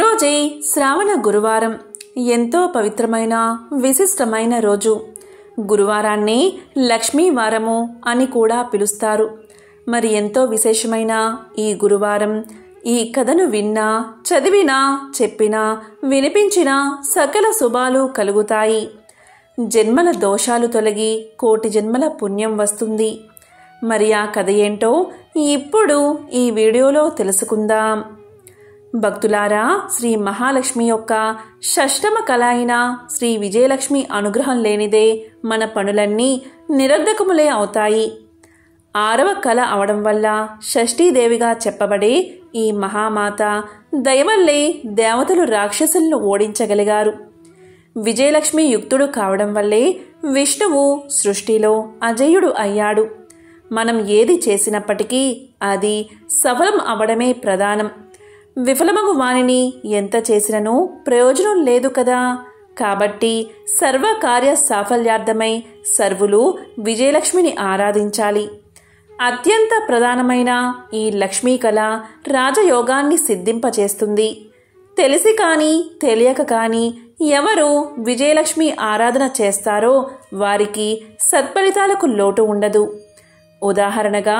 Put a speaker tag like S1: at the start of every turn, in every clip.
S1: రోజే శ్రావణ గురువారం ఎంతో పవిత్రమైన విశిష్టమైన రోజు గురువారాన్ని లక్ష్మీవారము అని కూడా పిలుస్తారు మరి ఎంతో విశేషమైన ఈ గురువారం ఈ కథను విన్నా చదివినా చెప్పినా వినిపించినా సకల శుభాలు కలుగుతాయి జన్మల దోషాలు తొలగి కోటి జన్మల పుణ్యం వస్తుంది మరి ఆ కథ ఏంటో ఇప్పుడు ఈ వీడియోలో తెలుసుకుందాం భక్తులారా శ్రీ మహాలక్ష్మి యొక్క షష్టమ కళ అయిన శ్రీ విజయలక్ష్మి అనుగ్రహం లేనిదే మన పనులన్నీ నిరర్ధకములే అవుతాయి ఆరవ కళ అవడం వల్ల షష్ఠీదేవిగా చెప్పబడే ఈ మహామాత దయవల్లే దేవతలు రాక్షసులను ఓడించగలిగారు విజయలక్ష్మి యుక్తుడు కావడం వల్లే విష్ణువు సృష్టిలో అజయుడు అయ్యాడు మనం ఏది చేసినప్పటికీ అది సఫలం అవడమే ప్రధానం విఫలమగు వాణిని ఎంత చేసినను ప్రయోజనం లేదు కదా కాబట్టి సర్వకార్య సాఫల్యార్థమై సర్వులు విజయలక్ష్మిని ఆరాధించాలి అత్యంత ప్రధానమైన ఈ లక్ష్మీ కళ రాజయోగాన్ని సిద్ధింపచేస్తుంది తెలిసి కానీ తెలియక కానీ ఎవరు విజయలక్ష్మి ఆరాధన చేస్తారో వారికి సత్ఫలితాలకు లోటు ఉండదు ఉదాహరణగా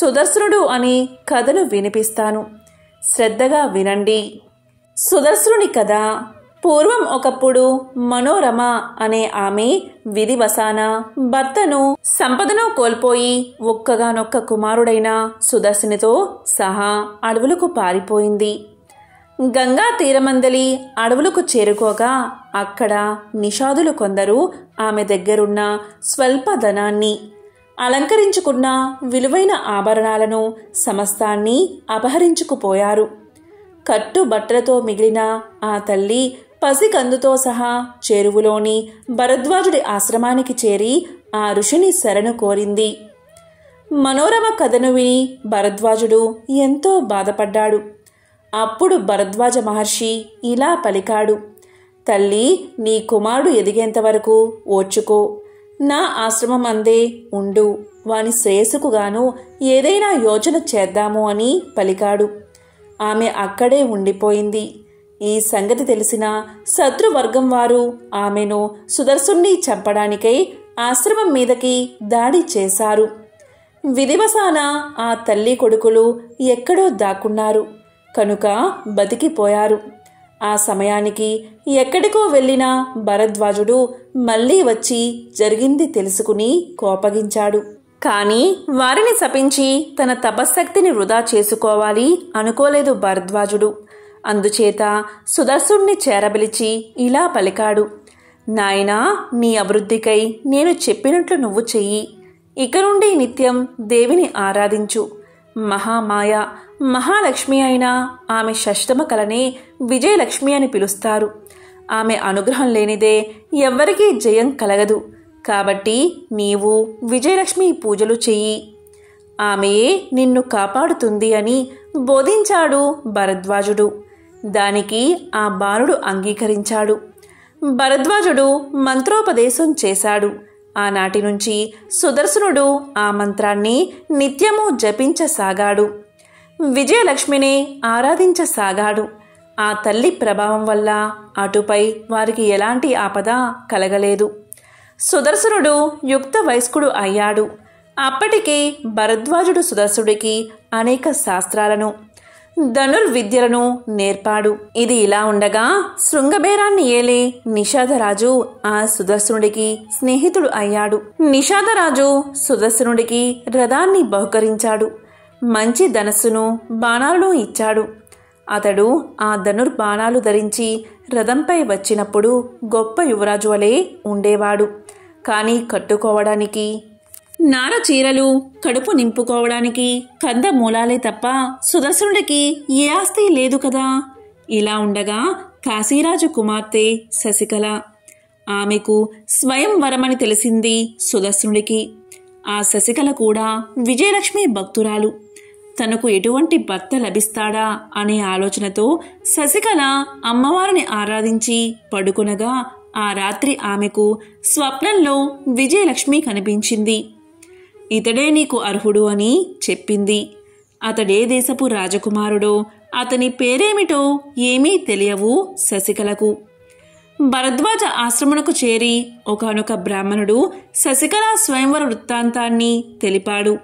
S1: సుదర్శనుడు అనే కథను వినిపిస్తాను శ్రద్ధగా వినండి సుదర్శుని కథ పూర్వం ఒకప్పుడు మనోరమ అనే ఆమె విధివసాన భర్తను సంపదను కోల్పోయి ఒక్కగానొక్క కుమారుడైన సుదర్శనితో సహా అడవులకు పారిపోయింది గంగా తీరమందలి అడవులకు చేరుకోగా అక్కడ నిషాదులు కొందరు ఆమె దగ్గరున్న స్వల్ప ధనాన్ని అలంకరించుకున్న విలువైన ఆభరణాలను సమస్తాన్ని అపహరించుకుపోయారు కట్టు బట్టలతో మిగిలిన ఆ తల్లి పసికందుతో సహా చెరువులోని భరద్వాజుడి ఆశ్రమానికి చేరి ఆ ఋషిని శరణు కోరింది మనోరమ కథను విని భరద్వాజుడు ఎంతో బాధపడ్డాడు అప్పుడు భరద్వాజ మహర్షి ఇలా పలికాడు తల్లి నీ కుమారుడు ఎదిగేంతవరకు ఓర్చుకో నా ఆశ్రమం అందే ఉండు వాని శ్రేయస్సుకు ఏదైనా యోచన చేద్దాము అని పలికాడు ఆమె అక్కడే ఉండిపోయింది ఈ సంగతి తెలిసిన శత్రువర్గం వారు ఆమెను సుదర్శుణ్ణి చంపడానికై ఆశ్రమం మీదకి దాడి చేశారు విధివసాన ఆ తల్లి కొడుకులు ఎక్కడో దాక్కున్నారు కనుక బతికిపోయారు ఆ సమయానికి ఎక్కడికో వెళ్లిన భరద్వాజుడు మళ్ళీ వచ్చి జరిగింది తెలుసుకుని కోపగించాడు కానీ వారిని శపించి తన తపశ్శక్తిని వృధా చేసుకోవాలి అనుకోలేదు భరద్వాజుడు అందుచేత సుదర్శుణ్ణి చేరబిలిచి ఇలా పలికాడు నాయనా నీ అభివృద్ధికై నేను చెప్పినట్లు నువ్వు చెయ్యి ఇక నుండి నిత్యం దేవిని ఆరాధించు మహామాయ మహాలక్ష్మి అయినా ఆమె షష్టమ కళని విజయలక్ష్మి అని పిలుస్తారు ఆమె అనుగ్రహం లేనిదే ఎవ్వరికీ జయం కలగదు కాబట్టి నీవు విజయలక్ష్మి పూజలు చెయ్యి ఆమెయే నిన్ను కాపాడుతుంది అని బోధించాడు భరద్వాజుడు దానికి ఆ బాలుడు అంగీకరించాడు భరద్వాజుడు మంత్రోపదేశం చేశాడు ఆనాటి నుంచి సుదర్శనుడు ఆ మంత్రాన్ని నిత్యము జపించసాగాడు విజయలక్ష్మిని ఆరాధించసాగాడు ఆ తల్లి ప్రభావం వల్ల అటుపై వారికి ఎలాంటి ఆపద కలగలేదు సుదర్శనుడు యుక్త వయస్కుడు అయ్యాడు అప్పటికి భరద్వాజుడు సుదర్శుడికి అనేక శాస్త్రాలను ధనుర్విద్యలను నేర్పాడు ఇది ఇలా ఉండగా శృంగబేరాన్ని ఏలే నిషాదరాజు ఆ సుదర్శనుడికి స్నేహితుడు అయ్యాడు నిషాదరాజు సుదర్శనుడికి రథాన్ని బహుకరించాడు మంచి ధనస్సును బాణాలను ఇచ్చాడు అతడు ఆ ధనుర్బాణాలు ధరించి రథంపై వచ్చినప్పుడు గొప్ప యువరాజు వలె ఉండేవాడు కానీ కట్టుకోవడానికి నార చీరలు కడుపు నింపుకోవడానికి కంద మూలాలే తప్ప సుదర్శనుడికి ఏ ఆస్తి లేదు కదా ఇలా ఉండగా కాశీరాజు కుమార్తె శశికళ ఆమెకు స్వయంవరమని తెలిసింది సుదర్శనుడికి ఆ శశికళ కూడా విజయలక్ష్మి భక్తురాలు తనకు ఎటువంటి భర్త లభిస్తాడా అనే ఆలోచనతో శశికళ అమ్మవారిని ఆరాధించి పడుకునగా ఆ రాత్రి ఆమెకు స్వప్నంలో విజయలక్ష్మి కనిపించింది ఇతడే నీకు అర్హుడు అని చెప్పింది అతడే దేశపు రాజకుమారుడో అతని పేరేమిటో ఏమీ తెలియవు శశికలకు భరద్వాజ ఆశ్రమణకు చేరి ఒకనొక బ్రాహ్మణుడు శశికళ స్వయంవర వృత్తాంతాన్ని తెలిపాడు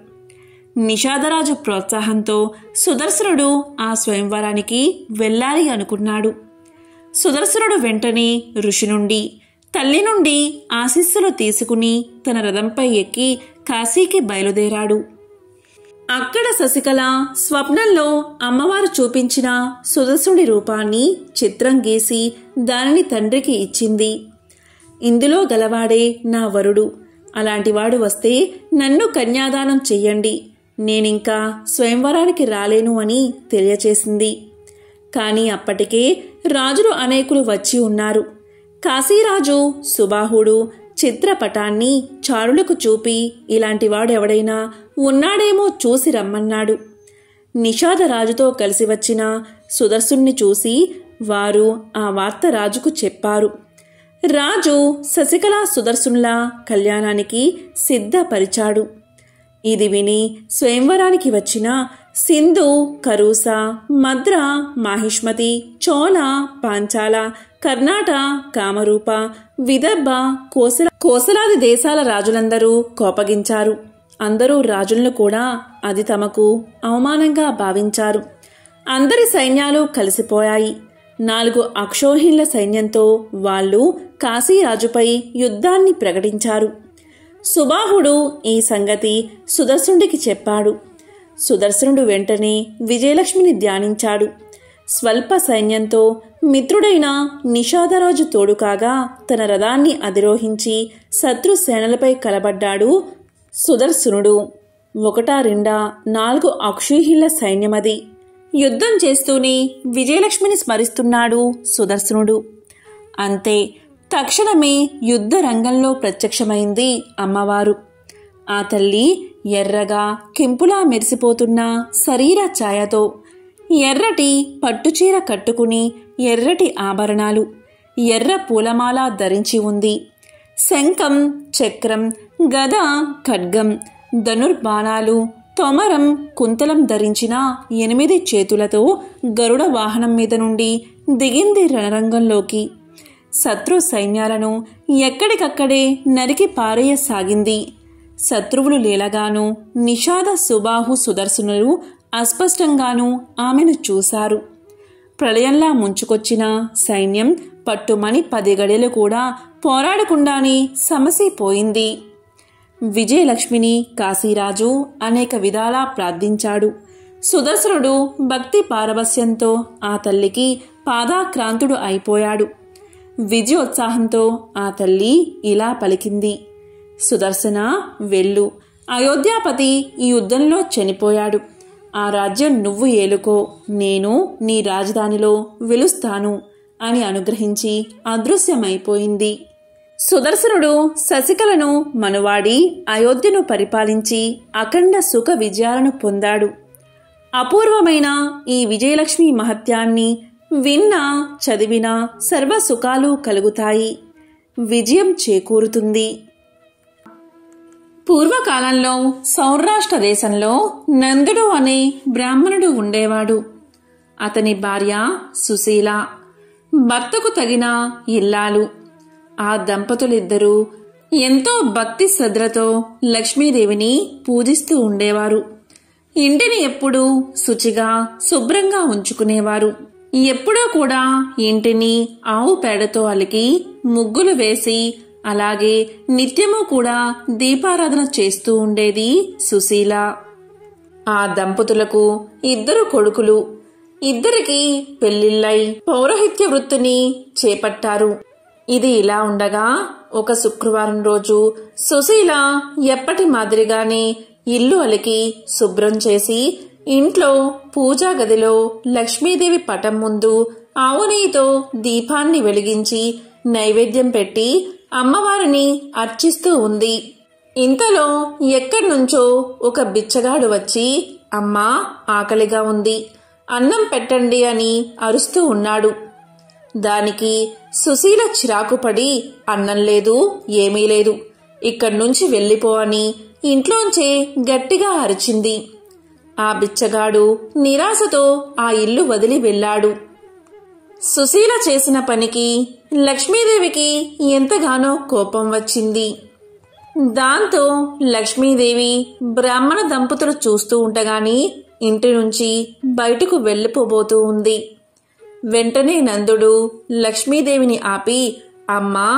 S1: నిషాదరాజు ప్రోత్సాహంతో సుదర్శనుడు ఆ స్వయంవరానికి వెళ్ళాలి అనుకున్నాడు సుదర్శనుడు వెంటనే ఋషి నుండి తల్లి నుండి ఆశీస్సులు తీసుకుని తన రథంపై ఎక్కి కాశీకి బయలుదేరాడు అక్కడ శశికళ స్వప్నంలో అమ్మవారు చూపించిన సుదసుడి రూపాన్ని చిత్రం గీసి దానిని తండ్రికి ఇచ్చింది ఇందులో గలవాడే నా వరుడు అలాంటివాడు వస్తే నన్ను కన్యాదానం చెయ్యండి నేనింకా స్వయంవరానికి రాలేను అని తెలియచేసింది కానీ అప్పటికే రాజులు అనేకులు వచ్చి ఉన్నారు కాశీరాజు సుబాహుడు చిత్రపటాన్ని చారులకు చూపి ఇలాంటివాడెవడైనా ఉన్నాడేమో చూసి రమ్మన్నాడు నిషాదరాజుతో కలిసి వచ్చిన సుదర్శుణ్ణి చూసి వారు ఆ వార్త రాజుకు చెప్పారు రాజు శశికళ సుదర్శనుల కళ్యాణానికి సిద్ధపరిచాడు ఇది విని స్వయంవరానికి వచ్చిన సింధు కరూస మద్ర మాహిష్మతి చోళ పాంచాల కర్ణాట కామరూప విదర్భ కోసల కోసలాది దేశాల రాజులందరూ కోపగించారు అందరూ రాజులను కూడా అది తమకు అవమానంగా భావించారు అందరి సైన్యాలు కలిసిపోయాయి నాలుగు అక్షోహిణుల సైన్యంతో వాళ్ళు కాశీరాజుపై యుద్ధాన్ని ప్రకటించారు సుబాహుడు ఈ సంగతి సుదర్శుడికి చెప్పాడు సుదర్శనుడు వెంటనే విజయలక్ష్మిని ధ్యానించాడు స్వల్ప సైన్యంతో మిత్రుడైన నిషాదరాజు తోడు కాగా తన రథాన్ని అధిరోహించి శత్రు సేనలపై కలబడ్డాడు సుదర్శనుడు ఒకటా రెండా నాలుగు అక్షూహిళ్ల సైన్యమది యుద్ధం చేస్తూనే విజయలక్ష్మిని స్మరిస్తున్నాడు సుదర్శనుడు అంతే తక్షణమే యుద్ధ రంగంలో ప్రత్యక్షమైంది అమ్మవారు ఆ తల్లి ఎర్రగా కెంపులా మెరిసిపోతున్న శరీర ఛాయతో ఎర్రటి పట్టుచీర కట్టుకుని ఎర్రటి ఆభరణాలు ఎర్ర పూలమాల ధరించి ఉంది శంఖం చక్రం గద ఖడ్గం ధనుర్బాణాలు తొమరం కుంతలం ధరించిన ఎనిమిది చేతులతో గరుడ వాహనం మీద నుండి దిగింది రణరంగంలోకి శత్రు సైన్యాలను ఎక్కడికక్కడే నరికి పారేయసాగింది శత్రువులు లేలగానూ నిషాద సుబాహు సుదర్శనులు అస్పష్టంగానూ ఆమెను చూశారు ప్రళయంలా ముంచుకొచ్చిన సైన్యం పట్టుమని పది గడియలు కూడా పోరాడకుండానే సమసిపోయింది విజయలక్ష్మిని కాశీరాజు అనేక విధాలా ప్రార్థించాడు సుదర్శనుడు భక్తి పారవస్యంతో ఆ తల్లికి పాదాక్రాంతుడు అయిపోయాడు విజయోత్సాహంతో ఆ తల్లి ఇలా పలికింది సుదర్శన వెళ్ళు అయోధ్యాపతి ఈ యుద్ధంలో చనిపోయాడు ఆ రాజ్యం నువ్వు ఏలుకో నేను నీ రాజధానిలో వెలుస్తాను అని అనుగ్రహించి అదృశ్యమైపోయింది సుదర్శనుడు శశికలను మనువాడి అయోధ్యను పరిపాలించి అఖండ సుఖ విజయాలను పొందాడు అపూర్వమైన ఈ విజయలక్ష్మి మహత్యాన్ని విన్నా చదివినా సర్వ సుఖాలు కలుగుతాయి విజయం చేకూరుతుంది పూర్వకాలంలో సౌరాష్ట్ర దేశంలో నందుడు అనే బ్రాహ్మణుడు ఉండేవాడు అతని భార్య సుశీల భర్తకు తగిన ఇల్లాలు ఆ దంపతులిద్దరూ ఎంతో భక్తి శ్రద్ధతో లక్ష్మీదేవిని పూజిస్తూ ఉండేవారు ఇంటిని ఎప్పుడూ శుచిగా శుభ్రంగా ఉంచుకునేవారు ఎప్పుడూ కూడా ఇంటిని ఆవు పేడతో అలికి ముగ్గులు వేసి అలాగే నిత్యము కూడా దీపారాధన చేస్తూ ఉండేది సుశీల ఆ దంపతులకు ఇద్దరు కొడుకులు ఇద్దరికి పెళ్లిళ్ళై పౌరోహిత్య వృత్తిని చేపట్టారు ఇది ఇలా ఉండగా ఒక శుక్రవారం రోజు సుశీల ఎప్పటి మాదిరిగానే ఇల్లు అలికి శుభ్రం చేసి ఇంట్లో పూజా గదిలో లక్ష్మీదేవి పటం ముందు ఆవునీతో దీపాన్ని వెలిగించి నైవేద్యం పెట్టి అమ్మవారిని అర్చిస్తూ ఉంది ఇంతలో ఎక్కడి నుంచో ఒక బిచ్చగాడు వచ్చి అమ్మా ఆకలిగా ఉంది అన్నం పెట్టండి అని అరుస్తూ ఉన్నాడు దానికి సుశీల చిరాకుపడి అన్నం లేదు ఏమీ లేదు ఇక్కడి నుంచి వెళ్ళిపో అని ఇంట్లోంచే గట్టిగా అరిచింది ఆ బిచ్చగాడు నిరాశతో ఆ ఇల్లు వదిలి వెళ్ళాడు సుశీల చేసిన పనికి లక్ష్మీదేవికి ఎంతగానో కోపం వచ్చింది దాంతో లక్ష్మీదేవి బ్రాహ్మణ దంపతులు చూస్తూ ఉండగాని ఇంటి నుంచి బయటకు వెళ్ళిపోబోతూ ఉంది వెంటనే నందుడు లక్ష్మీదేవిని ఆపి అమ్మా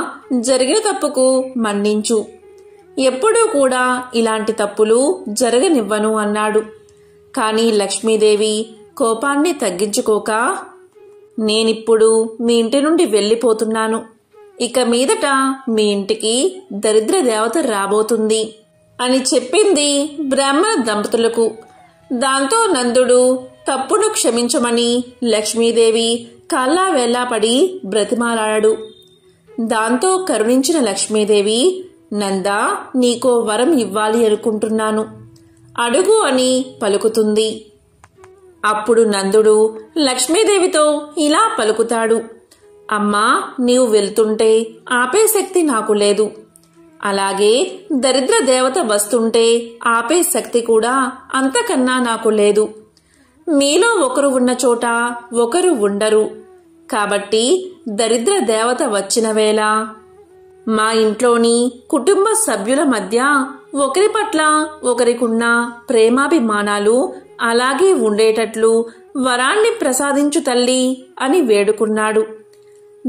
S1: జరిగిన తప్పుకు మన్నించు ఎప్పుడూ కూడా ఇలాంటి తప్పులు జరగనివ్వను అన్నాడు కానీ లక్ష్మీదేవి కోపాన్ని తగ్గించుకోక నేనిప్పుడు మీ ఇంటి నుండి వెళ్ళిపోతున్నాను ఇక మీదట మీ ఇంటికి దరిద్ర దేవత రాబోతుంది అని చెప్పింది బ్రాహ్మణ దంపతులకు దాంతో నందుడు తప్పును క్షమించమని లక్ష్మీదేవి కల్లా పడి బ్రతిమాలాడాడు దాంతో కరుణించిన లక్ష్మీదేవి నందా నీకో వరం ఇవ్వాలి అనుకుంటున్నాను అడుగు అని పలుకుతుంది అప్పుడు నందుడు లక్ష్మీదేవితో ఇలా పలుకుతాడు అమ్మా నీవు వెళ్తుంటే ఆపే శక్తి నాకు లేదు అలాగే దరిద్ర దేవత వస్తుంటే ఆపే శక్తి కూడా అంతకన్నా నాకు లేదు మీలో ఒకరు ఉన్న చోట ఒకరు ఉండరు కాబట్టి దరిద్ర దేవత వచ్చిన వేళ మా ఇంట్లోని కుటుంబ సభ్యుల మధ్య ఒకరి పట్ల ఒకరికున్న ప్రేమాభిమానాలు అలాగే ఉండేటట్లు వరాన్ని ప్రసాదించు తల్లి అని వేడుకున్నాడు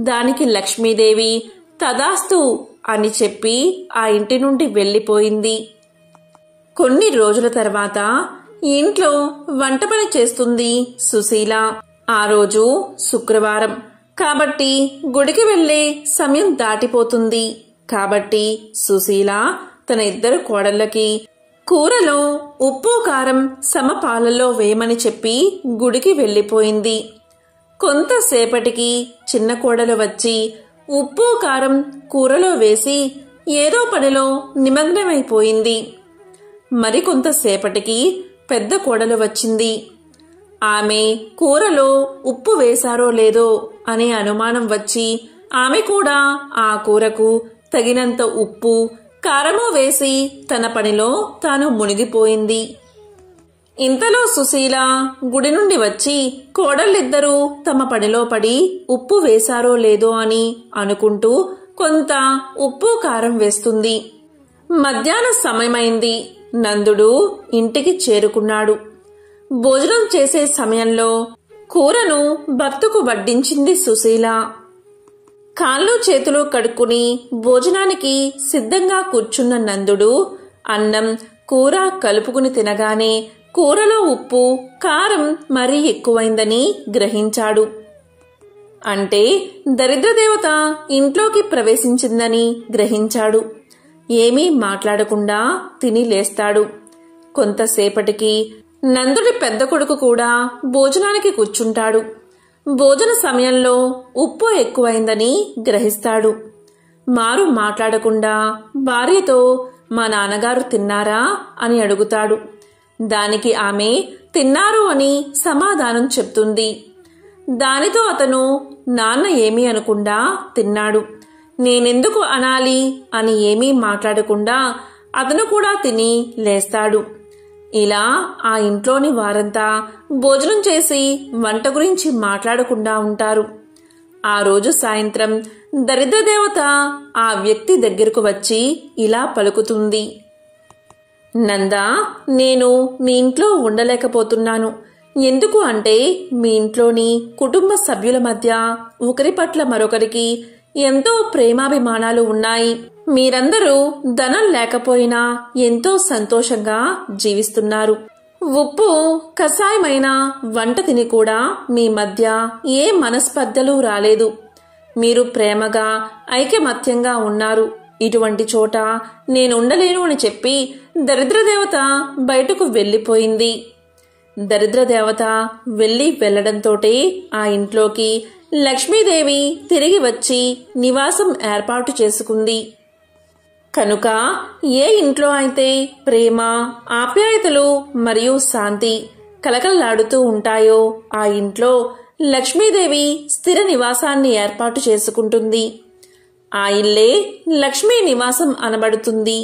S1: దానికి లక్ష్మీదేవి తదాస్తు అని చెప్పి ఆ ఇంటి నుండి వెళ్ళిపోయింది కొన్ని రోజుల తర్వాత ఇంట్లో వంట పని చేస్తుంది సుశీల ఆ రోజు శుక్రవారం కాబట్టి గుడికి వెళ్లే సమయం దాటిపోతుంది కాబట్టి సుశీల తన ఇద్దరు కోడళ్ళకి కూరలో ఉప్పు కారం సమపాలలో వేయమని చెప్పి గుడికి వెళ్ళిపోయింది కొంతసేపటికి చిన్న కోడలు వచ్చి ఉప్పు కారం కూరలో వేసి ఏదో పనిలో నిమగ్నమైపోయింది మరికొంతసేపటికి పెద్ద కోడలు వచ్చింది ఆమె కూరలో ఉప్పు వేశారో లేదో అనే అనుమానం వచ్చి ఆమె కూడా ఆ కూరకు తగినంత ఉప్పు కారము వేసి తన పనిలో తాను మునిగిపోయింది ఇంతలో సుశీల గుడి నుండి వచ్చి కోడళ్ళిద్దరూ తమ పనిలో పడి ఉప్పు వేశారో లేదో అని అనుకుంటూ కొంత ఉప్పు కారం వేస్తుంది మధ్యాహ్న సమయమైంది నందుడు ఇంటికి చేరుకున్నాడు భోజనం చేసే సమయంలో కూరను భక్తుకు వడ్డించింది సుశీల కాళ్ళు చేతులు కడుక్కుని భోజనానికి సిద్ధంగా కూర్చున్న నందుడు అన్నం కూర కలుపుకుని తినగానే కూరలో ఉప్పు కారం మరీ ఎక్కువైందని గ్రహించాడు అంటే దరిద్రదేవత ఇంట్లోకి ప్రవేశించిందని గ్రహించాడు ఏమీ మాట్లాడకుండా తిని లేస్తాడు కొంతసేపటికి నందుడి పెద్ద కొడుకు కూడా భోజనానికి కూర్చుంటాడు భోజన సమయంలో ఉప్పు ఎక్కువైందని గ్రహిస్తాడు మారు మాట్లాడకుండా భార్యతో మా నాన్నగారు తిన్నారా అని అడుగుతాడు దానికి ఆమె తిన్నారు అని సమాధానం చెప్తుంది దానితో అతను నాన్న ఏమీ అనకుండా తిన్నాడు నేనెందుకు అనాలి అని ఏమీ మాట్లాడకుండా అతను కూడా తిని లేస్తాడు ఇలా ఆ ఇంట్లోని వారంతా భోజనం చేసి వంట గురించి మాట్లాడకుండా ఉంటారు ఆ రోజు సాయంత్రం దరిద్ర దేవత ఆ వ్యక్తి దగ్గరకు వచ్చి ఇలా పలుకుతుంది నందా నేను మీ ఇంట్లో ఉండలేకపోతున్నాను ఎందుకు అంటే మీ ఇంట్లోని కుటుంబ సభ్యుల మధ్య ఒకరి పట్ల మరొకరికి ఎంతో ప్రేమాభిమానాలు ఉన్నాయి మీరందరూ ధనం లేకపోయినా ఎంతో సంతోషంగా జీవిస్తున్నారు ఉప్పు కషాయమైన వంట తిని కూడా మీ మధ్య ఏ మనస్పర్ధలు రాలేదు మీరు ప్రేమగా ఐకమత్యంగా ఉన్నారు ఇటువంటి చోట నేనుండలేను అని చెప్పి దరిద్రదేవత బయటకు వెళ్ళిపోయింది దరిద్రదేవత వెళ్ళి వెళ్లడంతోటే ఆ ఇంట్లోకి లక్ష్మీదేవి తిరిగి వచ్చి నివాసం ఏర్పాటు చేసుకుంది కనుక ఏ ఇంట్లో అయితే ప్రేమ ఆప్యాయతలు మరియు శాంతి కలకలలాడుతూ ఉంటాయో ఆ ఇంట్లో లక్ష్మీదేవి స్థిర నివాసాన్ని ఏర్పాటు చేసుకుంటుంది ఆ ఇల్లే లక్ష్మీ నివాసం అనబడుతుంది